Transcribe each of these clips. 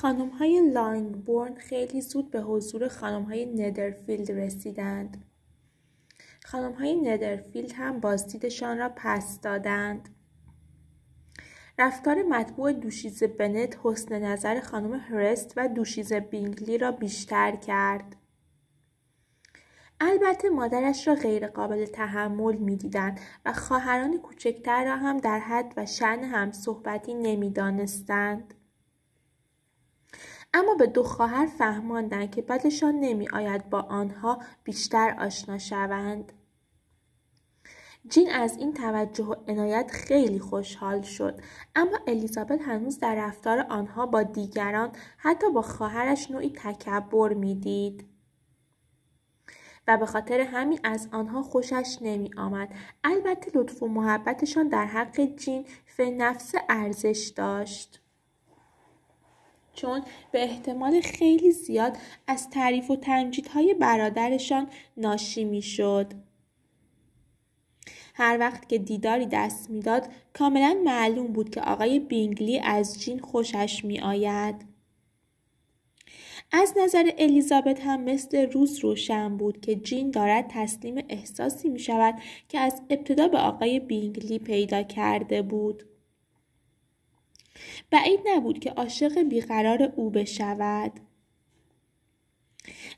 خانم های لانگبورن خیلی زود به حضور خانم های ندرفیلد رسیدند. خانم های ندرفیلد هم بازدیدشان را پس دادند. رفتار مطبوع دوشیزه بنت حسن نظر خانم هرست و دوشیزه بینگلی را بیشتر کرد. البته مادرش را غیرقابل تحمل میدیدند و خواهران کوچکتر را هم در حد و شن هم صحبتی نمیدانستند. اما به دو خواهر فهماندن که بدشان نمی آید با آنها بیشتر آشنا شوند. جین از این توجه و عنایت خیلی خوشحال شد اما الیزابت هنوز در رفتار آنها با دیگران حتی با خواهرش نوعی تکبر میدید و به خاطر همین از آنها خوشش نمی آمد. البته لطف و محبتشان در حق جین فی نفس ارزش داشت. چون به احتمال خیلی زیاد از تعریف و تمجیدهای برادرشان ناشی میشد. هر وقت که دیداری دست میداد کاملا معلوم بود که آقای بینگلی از جین خوشش میآید. از نظر الیزابت هم مثل روز روشن بود که جین دارد تسلیم احساسی می شود که از ابتدا به آقای بینگلی پیدا کرده بود. بعید نبود که عاشق بیقرار او بشود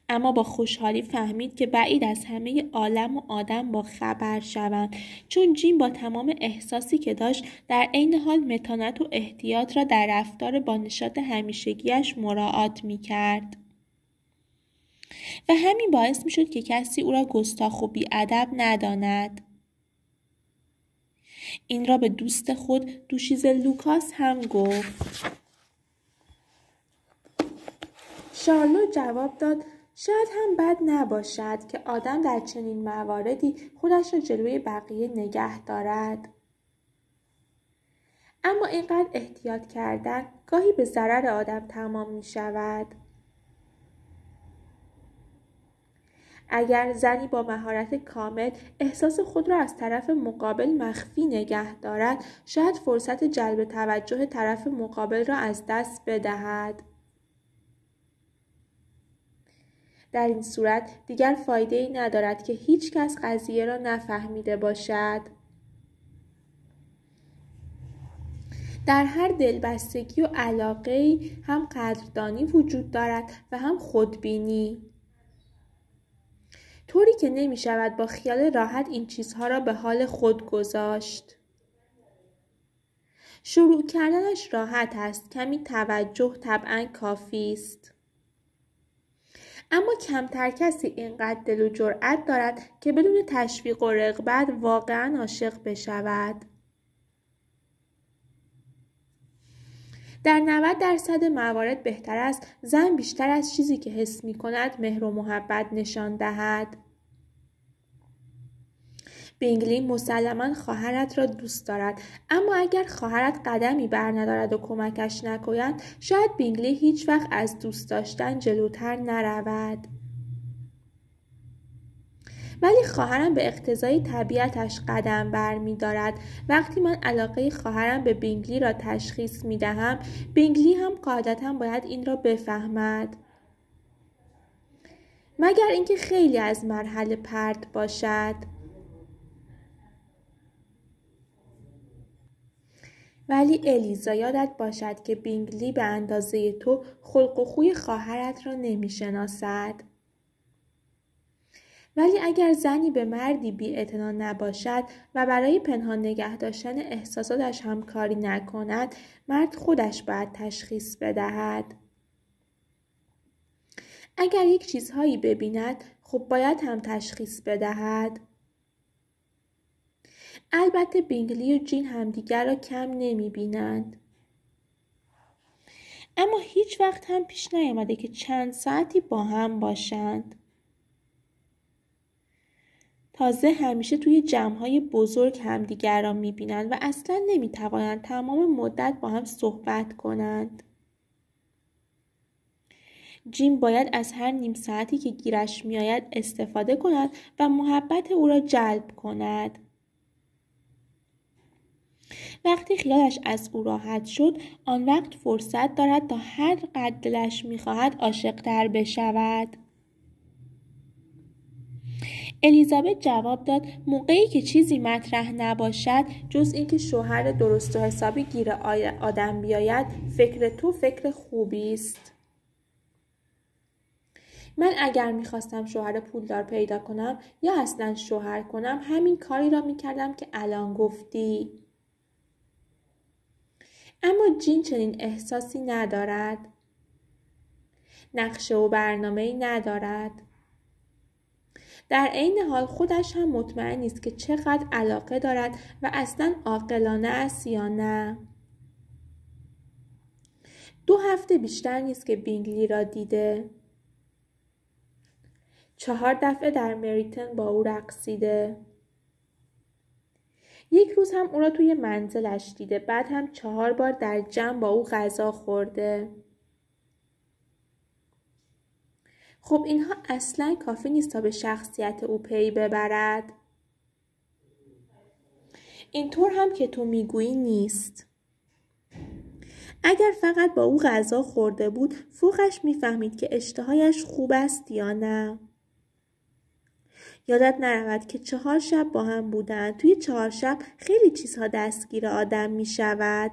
اما با خوشحالی فهمید که بعید از همه عالم و آدم با خبر شوند چون جیم با تمام احساسی که داشت در عین حال متانت و احتیاط را در رفتار با نشاط همیشگیش مراعات می کرد. و همین باعث می شد که کسی او را گستاخ و بیادب نداند. این را به دوست خود دوشیز لوکاس هم گفت شارلو جواب داد شاید هم بد نباشد که آدم در چنین مواردی خودش را جلوی بقیه نگه دارد اما اینقدر احتیاط کردن گاهی به ضرر آدم تمام می شود اگر زنی با مهارت کامل احساس خود را از طرف مقابل مخفی نگه دارد شاید فرصت جلب توجه طرف مقابل را از دست بدهد در این صورت دیگر فایده ای ندارد که هیچ کس قضیه را نفهمیده باشد. در هر دلبستگی و علاقه هم قدردانی وجود دارد و هم خودبینی. طوری که نمی شود با خیال راحت این چیزها را به حال خود گذاشت. شروع کردنش راحت است کمی توجه طبعا کافی است اما کمتر کسی اینقدر دل و جرأت دارد که بدون تشویق و رغبت واقعا عاشق بشود در 90 درصد موارد بهتر است زن بیشتر از چیزی که حس می کند مهر و محبت نشان دهد. بینگلی مسلما خواهرت را دوست دارد اما اگر خواهرت قدمی برندارد و کمکش نکند شاید بینگلی هیچ وقت از دوست داشتن جلوتر نرود ولی خواهرم به اقتضای طبیعتش قدم بر می دارد. وقتی من علاقه خواهرم به بینگلی را تشخیص می دهم بینگلی هم قاعدتا باید این را بفهمد مگر اینکه خیلی از مرحله پرد باشد ولی الیزا یادت باشد که بینگلی به اندازه تو خلق و خوی خواهرت را نمیشناسد ولی اگر زنی به مردی بی نباشد و برای پنهان نگه داشتن احساساتش هم کاری نکند مرد خودش باید تشخیص بدهد اگر یک چیزهایی ببیند خب باید هم تشخیص بدهد البته بینگلی و جین همدیگر را کم نمی بینند. اما هیچ وقت هم پیش نیامده که چند ساعتی با هم باشند. تازه همیشه توی های بزرگ همدیگر را میبینند و اصلا نمیتوانند تمام مدت با هم صحبت کنند. جیم باید از هر نیم ساعتی که گیرش میآید استفاده کند و محبت او را جلب کند. وقتی خیالش از او راحت شد آن وقت فرصت دارد تا هر قدلش دلش میخواهد عاشقتر بشود الیزابت جواب داد موقعی که چیزی مطرح نباشد جز اینکه شوهر درست و حسابی گیر آدم بیاید فکر تو فکر خوبی است من اگر میخواستم شوهر پولدار پیدا کنم یا اصلا شوهر کنم همین کاری را میکردم که الان گفتی اما جین چنین احساسی ندارد نقشه و برنامه ندارد در عین حال خودش هم مطمئن نیست که چقدر علاقه دارد و اصلا عاقلانه است یا نه دو هفته بیشتر نیست که بینگلی را دیده چهار دفعه در مریتن با او رقصیده یک روز هم او را توی منزلش دیده بعد هم چهار بار در جمع با او غذا خورده خب اینها اصلا کافی نیست تا به شخصیت او پی ببرد اینطور هم که تو میگویی نیست اگر فقط با او غذا خورده بود فوقش میفهمید که اشتهایش خوب است یا نه یادت نرود که چهار شب با هم بودن توی چهار شب خیلی چیزها دستگیر آدم می شود.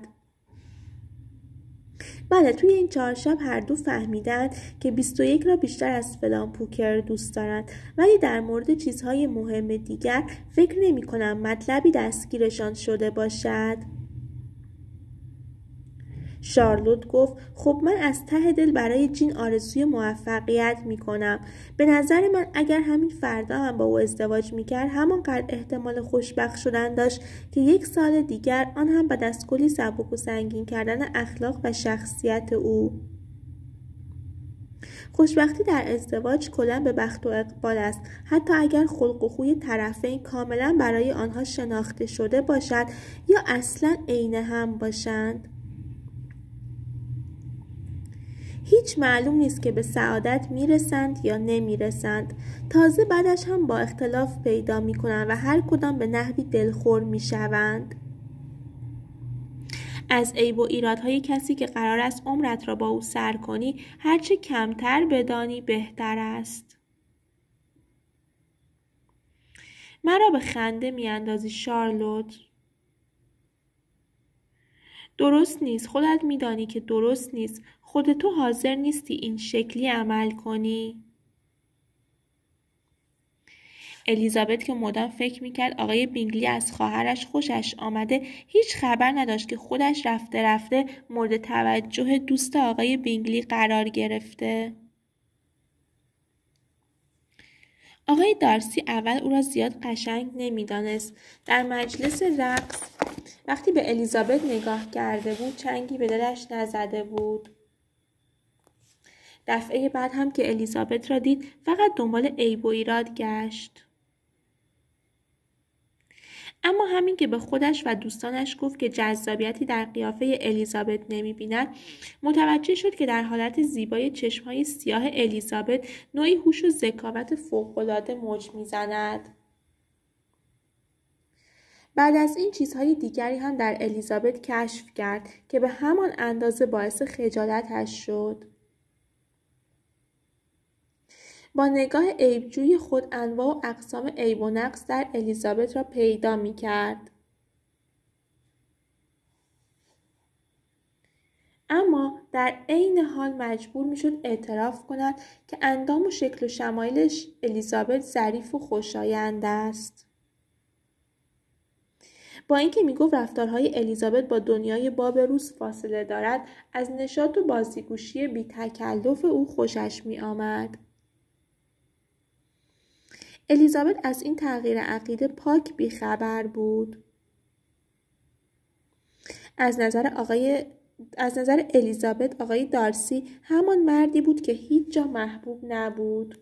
بله توی این چهار شب هر دو فهمیدند که 21 را بیشتر از فلان پوکر دوست دارند ولی در مورد چیزهای مهم دیگر فکر نمی کنم مطلبی دستگیرشان شده باشد شارلوت گفت خب من از ته دل برای جین آرزوی موفقیت میکنم به نظر من اگر همین فردا هم با او ازدواج میکرد همانقدر احتمال خوشبخت شدن داشت که یک سال دیگر آن هم به کلی سبک و سنگین کردن اخلاق و شخصیت او خوشبختی در ازدواج کلا به بخت و اقبال است حتی اگر خلق و خوی طرفین کاملا برای آنها شناخته شده باشد یا اصلا عین هم باشند هیچ معلوم نیست که به سعادت میرسند یا نمیرسند تازه بعدش هم با اختلاف پیدا میکنند و هر کدام به نحوی دلخور میشوند از عیب و ایرادهای کسی که قرار است عمرت را با او سر کنی هرچه کمتر بدانی بهتر است مرا به خنده میاندازی شارلوت درست نیست خودت میدانی که درست نیست خود تو حاضر نیستی این شکلی عمل کنی؟ الیزابت که مدام فکر میکرد آقای بینگلی از خواهرش خوشش آمده هیچ خبر نداشت که خودش رفته رفته مورد توجه دوست آقای بینگلی قرار گرفته. آقای دارسی اول او را زیاد قشنگ نمیدانست در مجلس رقص وقتی به الیزابت نگاه کرده بود چنگی به دلش نزده بود دفعه بعد هم که الیزابت را دید فقط دنبال عیب و ایراد گشت اما همین که به خودش و دوستانش گفت که جذابیتی در قیافه الیزابت بیند متوجه شد که در حالت زیبای چشمهای سیاه الیزابت نوعی هوش و ذکاوت فوقالعاده موج میزند بعد از این چیزهای دیگری هم در الیزابت کشف کرد که به همان اندازه باعث خجالتش شد با نگاه عیبجوی خود انواع و اقسام عیب و نقص در الیزابت را پیدا می کرد. اما در عین حال مجبور میشد اعتراف کند که اندام و شکل و شمایلش الیزابت ظریف و خوشایند است با اینکه میگفت رفتارهای الیزابت با دنیای باب روس فاصله دارد از نشاط و بازیگوشی بی تکلف او خوشش می آمد. الیزابت از این تغییر عقیده پاک بیخبر بود از نظر آقای از نظر الیزابت آقای دارسی همان مردی بود که هیچ جا محبوب نبود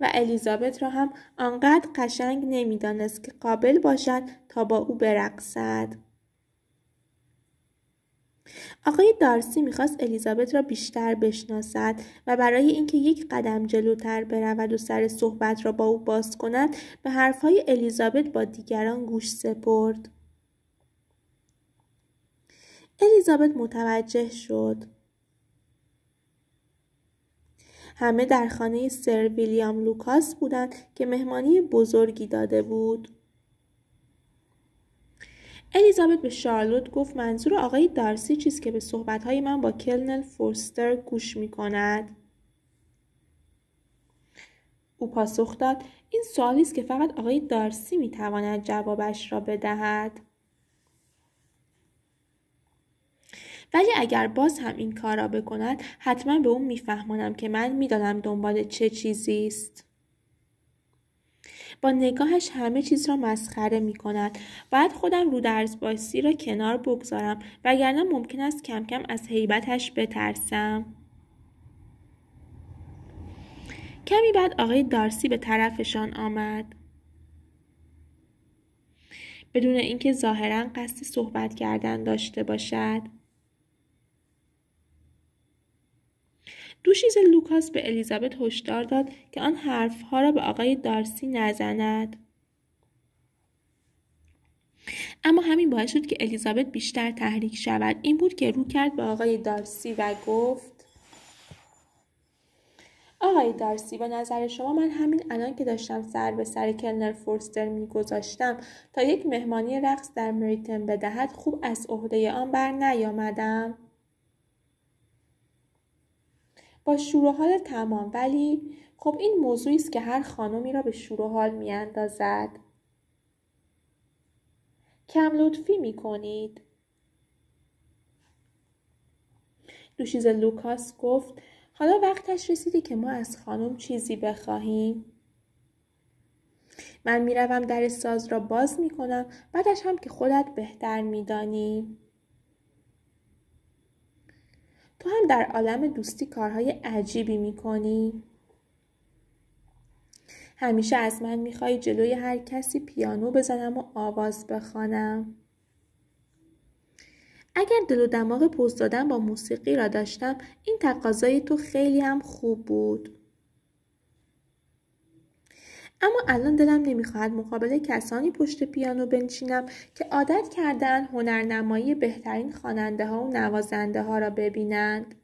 و الیزابت را هم آنقدر قشنگ نمیدانست که قابل باشد تا با او برقصد آقای دارسی میخواست الیزابت را بیشتر بشناسد و برای اینکه یک قدم جلوتر برود و سر صحبت را با او باز کند به حرفهای الیزابت با دیگران گوش سپرد الیزابت متوجه شد همه در خانه سر ویلیام لوکاس بودند که مهمانی بزرگی داده بود الیزابت به شارلوت گفت منظور آقای دارسی چیست که به صحبتهای من با کلنل فورستر گوش می کند؟ او پاسخ داد این سوالی است که فقط آقای دارسی می تواند جوابش را بدهد. ولی اگر باز هم این کار را بکند حتما به او میفهمانم که من میدانم دنبال چه چیزی است. با نگاهش همه چیز را مسخره می کند باید خودم رو درزباسی را کنار بگذارم وگرنه ممکن است کم کم از حیبتش بترسم کمی بعد آقای دارسی به طرفشان آمد بدون اینکه ظاهرا قصد صحبت کردن داشته باشد دوشیز لوکاس به الیزابت هشدار داد که آن حرفها را به آقای دارسی نزند اما همین باعث شد که الیزابت بیشتر تحریک شود این بود که رو کرد به آقای دارسی و گفت آقای دارسی به نظر شما من همین الان که داشتم سر به سر کلنر فورستر میگذاشتم تا یک مهمانی رقص در مریتن بدهد خوب از عهده آن بر نیامدم با حال تمام ولی خب این موضوعی است که هر خانمی را به شور و حال میاندازد کم لطفی می کنید دوشیز لوکاس گفت حالا وقتش رسیده که ما از خانم چیزی بخواهیم من میروم در ساز را باز می کنم بعدش هم که خودت بهتر میدانی تو هم در عالم دوستی کارهای عجیبی میکنی؟ همیشه از من میخوای جلوی هر کسی پیانو بزنم و آواز بخوانم. اگر دل و دماغ پوز دادن با موسیقی را داشتم این تقاضای تو خیلی هم خوب بود. اما الان دلم نمیخواهد مقابل کسانی پشت پیانو بنشینم که عادت کردن هنرنمایی بهترین خواننده ها و نوازنده ها را ببینند.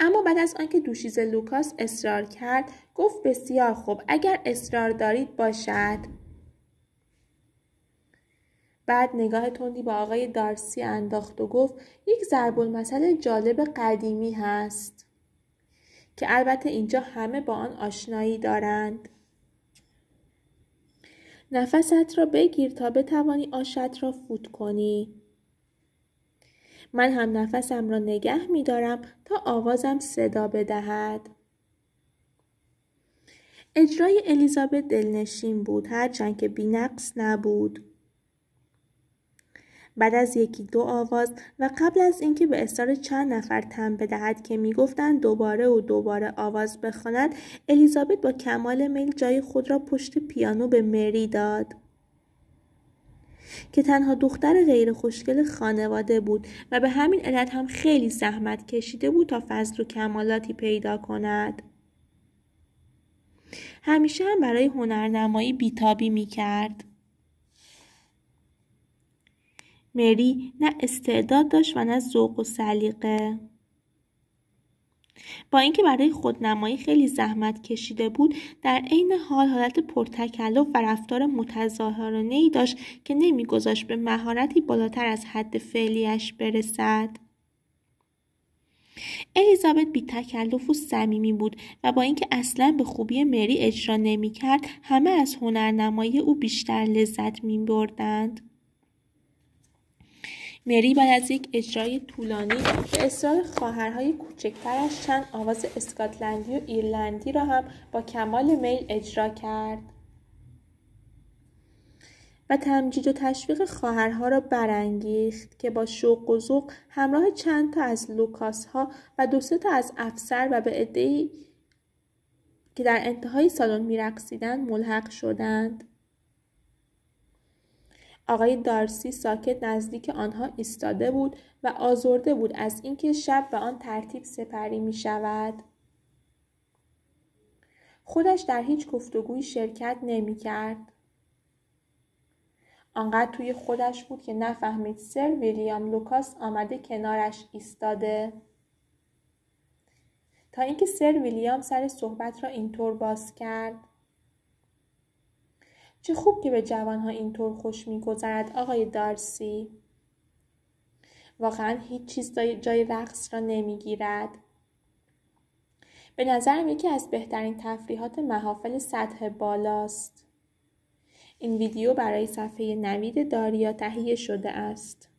اما بعد از آنکه دوشیزه لوکاس اصرار کرد گفت بسیار خوب اگر اصرار دارید باشد بعد نگاه تندی به آقای دارسی انداخت و گفت یک ضربالمثل جالب قدیمی هست که البته اینجا همه با آن آشنایی دارند. نفست را بگیر تا بتوانی آشت را فوت کنی. من هم نفسم را نگه می دارم تا آوازم صدا بدهد. اجرای الیزابت دلنشین بود هرچند که بینقص نبود. بعد از یکی دو آواز و قبل از اینکه به اصرار چند نفر تن بدهد که میگفتند دوباره و دوباره آواز بخواند الیزابت با کمال میل جای خود را پشت پیانو به مری داد که تنها دختر غیر خوشگل خانواده بود و به همین علت هم خیلی زحمت کشیده بود تا فضل و کمالاتی پیدا کند همیشه هم برای هنرنمایی بیتابی می کرد. مری نه استعداد داشت و نه ذوق و سلیقه با اینکه برای خودنمایی خیلی زحمت کشیده بود در عین حال حالت پرتکلف و رفتار متظاهرانه ای داشت که نمیگذاشت به مهارتی بالاتر از حد فعلیش برسد الیزابت بی تکلف و صمیمی بود و با اینکه اصلا به خوبی مری اجرا نمیکرد همه از هنرنمایی او بیشتر لذت می بردند. مری بعد از یک اجرای طولانی به اصرار خواهرهای کوچکترش چند آواز اسکاتلندی و ایرلندی را هم با کمال میل اجرا کرد و تمجید و تشویق خواهرها را برانگیخت که با شوق و ذوق همراه چند تا از لوکاس ها و دو تا از افسر و به عدهای که در انتهای سالن میرقصیدند ملحق شدند آقای دارسی ساکت نزدیک آنها ایستاده بود و آزرده بود از اینکه شب به آن ترتیب سپری می شود. خودش در هیچ گفتگوی شرکت نمی کرد. آنقدر توی خودش بود که نفهمید سر ویلیام لوکاس آمده کنارش ایستاده. تا اینکه سر ویلیام سر صحبت را اینطور باز کرد. چه خوب که به جوانها اینطور خوش میگذرد آقای دارسی واقعا هیچ چیز جای رقص را نمیگیرد به نظرم یکی از بهترین تفریحات محافل سطح بالاست این ویدیو برای صفحه نوید داریا تهیه شده است